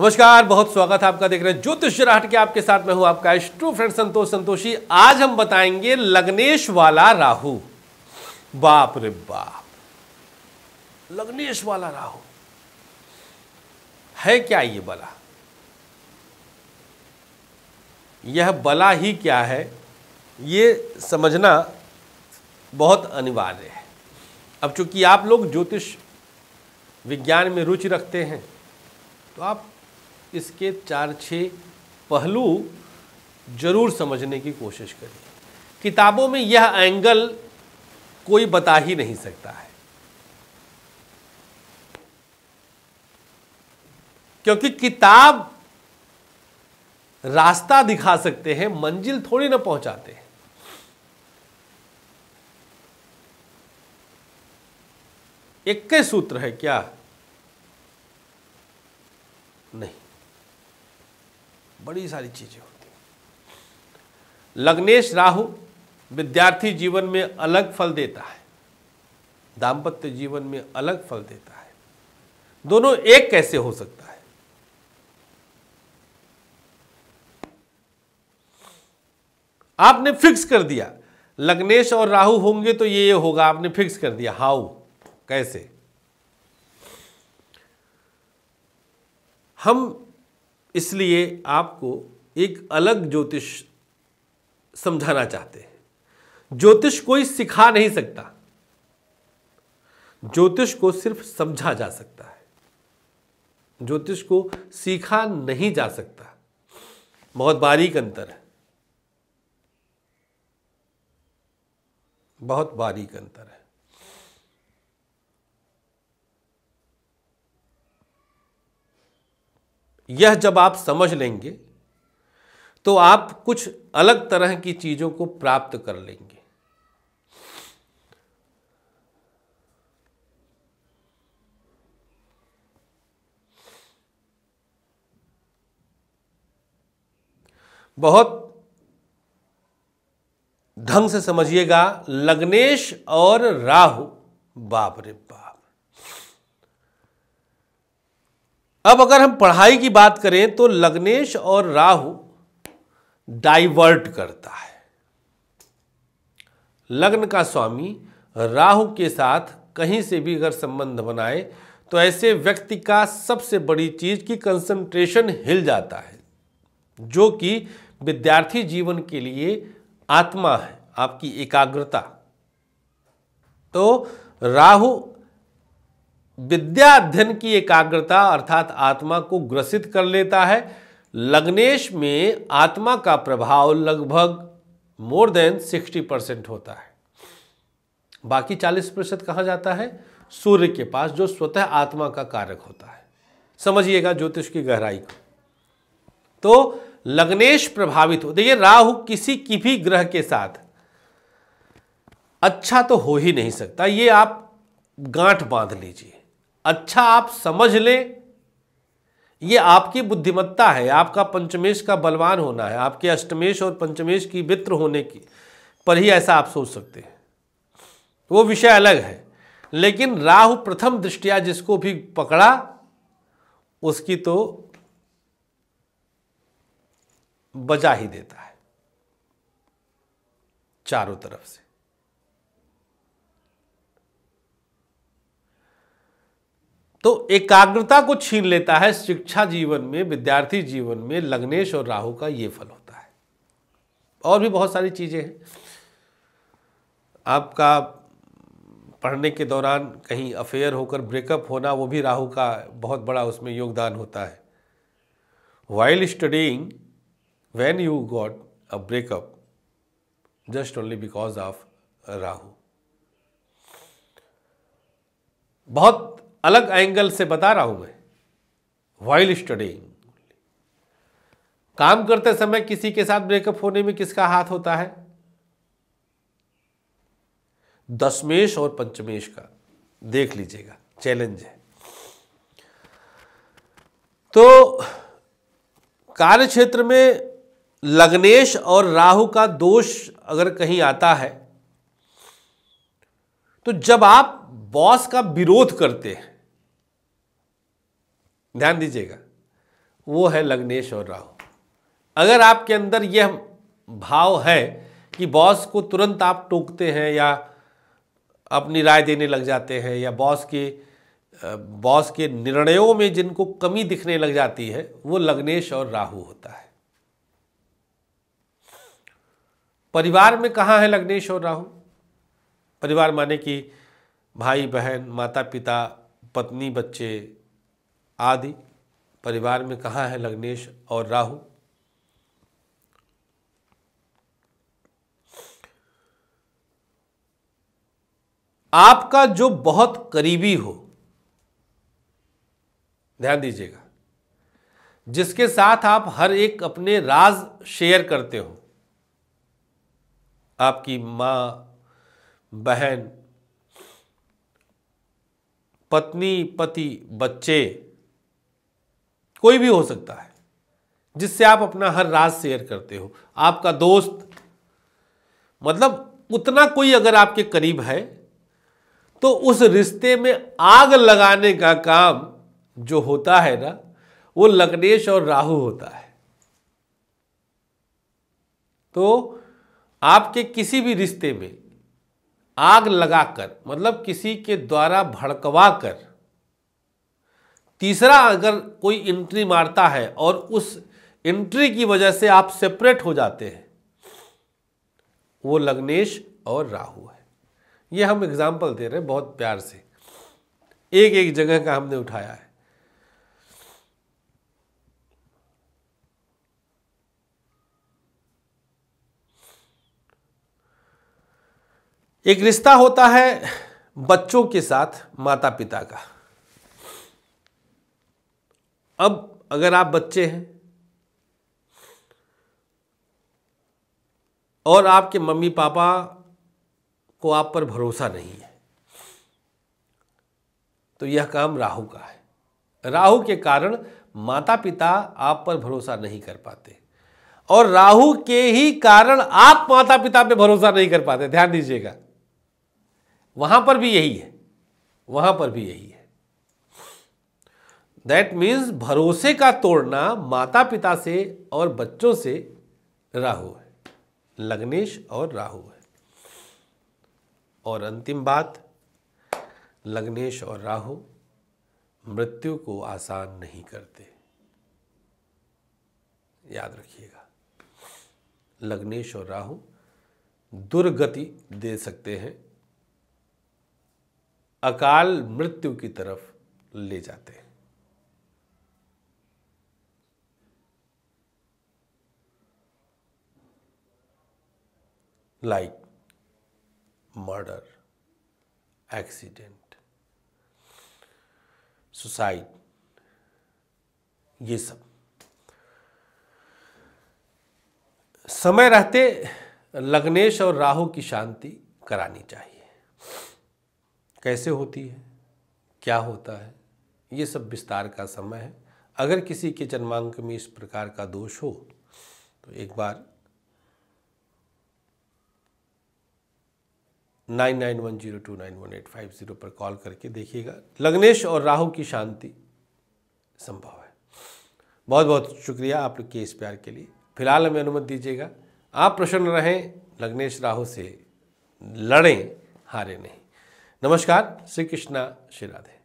नमस्कार बहुत स्वागत है आपका देख रहे हैं ज्योतिष जराहट के आपके साथ मैं हूं आपका ट्रू फ्रेंड संतोष संतोषी आज हम बताएंगे लग्नेश वाला राहु बाप रे बाप लग्नेश वाला राहु है क्या ये बला यह बला ही क्या है ये समझना बहुत अनिवार्य है अब चूंकि आप लोग ज्योतिष विज्ञान में रुचि रखते हैं तो आप इसके चार छः पहलू जरूर समझने की कोशिश करिए किताबों में यह एंगल कोई बता ही नहीं सकता है क्योंकि किताब रास्ता दिखा सकते हैं मंजिल थोड़ी ना पहुंचाते हैं इक्कीस सूत्र है क्या नहीं बड़ी सारी चीज़ें होती लग्नेश राहु विद्यार्थी जीवन में अलग फल देता है दाम्पत्य जीवन में अलग फल देता है दोनों एक कैसे हो सकता है आपने फिक्स कर दिया लग्नेश और राहु होंगे तो ये ये होगा आपने फिक्स कर दिया हाउ कैसे हम इसलिए आपको एक अलग ज्योतिष समझाना चाहते हैं ज्योतिष कोई सिखा नहीं सकता ज्योतिष को सिर्फ समझा जा सकता है ज्योतिष को सीखा नहीं जा सकता बहुत बारीक अंतर है बहुत बारीक अंतर है यह जब आप समझ लेंगे तो आप कुछ अलग तरह की चीज़ों को प्राप्त कर लेंगे बहुत ढंग से समझिएगा लग्नेश और राहु बाप रे बाप अब अगर हम पढ़ाई की बात करें तो लग्नेश और राहु डाइवर्ट करता है लग्न का स्वामी राहु के साथ कहीं से भी अगर संबंध बनाए तो ऐसे व्यक्ति का सबसे बड़ी चीज की कंसंट्रेशन हिल जाता है जो कि विद्यार्थी जीवन के लिए आत्मा है आपकी एकाग्रता तो राहु विद्या अध्ययन की एकाग्रता अर्थात आत्मा को ग्रसित कर लेता है लग्नेश में आत्मा का प्रभाव लगभग मोर देन सिक्सटी परसेंट होता है बाकी चालीस प्रतिशत कहाँ जाता है सूर्य के पास जो स्वतः आत्मा का कारक होता है समझिएगा ज्योतिष की गहराई को तो लग्नेश प्रभावित हो देखिए राहु किसी की भी ग्रह के साथ अच्छा तो हो ही नहीं सकता ये आप गांठ बांध लीजिए अच्छा आप समझ लें ये आपकी बुद्धिमत्ता है आपका पंचमेश का बलवान होना है आपके अष्टमेश और पंचमेश की मित्र होने की पर ही ऐसा आप सोच सकते हैं वो विषय अलग है लेकिन राहु प्रथम दृष्टिया जिसको भी पकड़ा उसकी तो बजा ही देता है चारों तरफ से तो एकाग्रता को छीन लेता है शिक्षा जीवन में विद्यार्थी जीवन में लग्नेश और राहु का ये फल होता है और भी बहुत सारी चीज़ें हैं आपका पढ़ने के दौरान कहीं अफेयर होकर ब्रेकअप होना वो भी राहु का बहुत बड़ा उसमें योगदान होता है while studying when you got a breakup just only because of Rahu बहुत अलग एंगल से बता रहा हूं मैं वाइल स्टडिंग काम करते समय किसी के साथ ब्रेकअप होने में किसका हाथ होता है दशमेश और पंचमेश का देख लीजिएगा चैलेंज है तो कार्य क्षेत्र में लग्नेश और राहु का दोष अगर कहीं आता है तो जब आप बॉस का विरोध करते हैं ध्यान दीजिएगा वो है लग्नेश और राहु अगर आपके अंदर यह भाव है कि बॉस को तुरंत आप टोकते हैं या अपनी राय देने लग जाते हैं या बॉस के बॉस के निर्णयों में जिनको कमी दिखने लग जाती है वो लग्नेश और राहु होता है परिवार में कहाँ है लग्नेश और राहु परिवार माने कि भाई बहन माता पिता पत्नी बच्चे आदि परिवार में कहाँ है लग्नेश और राहु आपका जो बहुत करीबी हो ध्यान दीजिएगा जिसके साथ आप हर एक अपने राज शेयर करते हो आपकी मां बहन पत्नी पति बच्चे कोई भी हो सकता है जिससे आप अपना हर राज शेयर करते हो आपका दोस्त मतलब उतना कोई अगर आपके करीब है तो उस रिश्ते में आग लगाने का काम जो होता है ना वो लग्नेश और राहु होता है तो आपके किसी भी रिश्ते में आग लगाकर मतलब किसी के द्वारा भड़कवा कर तीसरा अगर कोई एंट्री मारता है और उस एंट्री की वजह से आप सेपरेट हो जाते हैं वो लग्नेश और राहु है ये हम एग्जाम्पल दे रहे हैं बहुत प्यार से एक एक जगह का हमने उठाया है एक रिश्ता होता है बच्चों के साथ माता पिता का अब अगर आप बच्चे हैं और आपके मम्मी पापा को आप पर भरोसा नहीं है तो यह काम राहु का है राहु के कारण माता पिता आप पर भरोसा नहीं कर पाते और राहु के ही कारण आप माता पिता पे भरोसा नहीं कर पाते ध्यान दीजिएगा वहां पर भी यही है वहां पर भी यही है दैट मीन्स भरोसे का तोड़ना माता पिता से और बच्चों से राहु है लग्नेश और राहु है और अंतिम बात लग्नेश और राहु मृत्यु को आसान नहीं करते याद रखिएगा लग्नेश और राहु दुर्गति दे सकते हैं अकाल मृत्यु की तरफ ले जाते हैं like murder, accident, सुसाइड ये सब समय रहते लग्नेश और राहु की शांति करानी चाहिए कैसे होती है क्या होता है ये सब विस्तार का समय है अगर किसी के जन्मांक में इस प्रकार का दोष हो तो एक बार nine nine one zero two nine one eight five zero पर कॉल करके देखिएगा लग्नेश और राहु की शांति संभव है बहुत बहुत शुक्रिया आप लोग के इस प्यार के लिए फिलहाल हमें अनुमति दीजिएगा आप प्रसन्न रहें लग्नेश राहु से लड़ें हारे नहीं नमस्कार श्री कृष्णा श्री राधे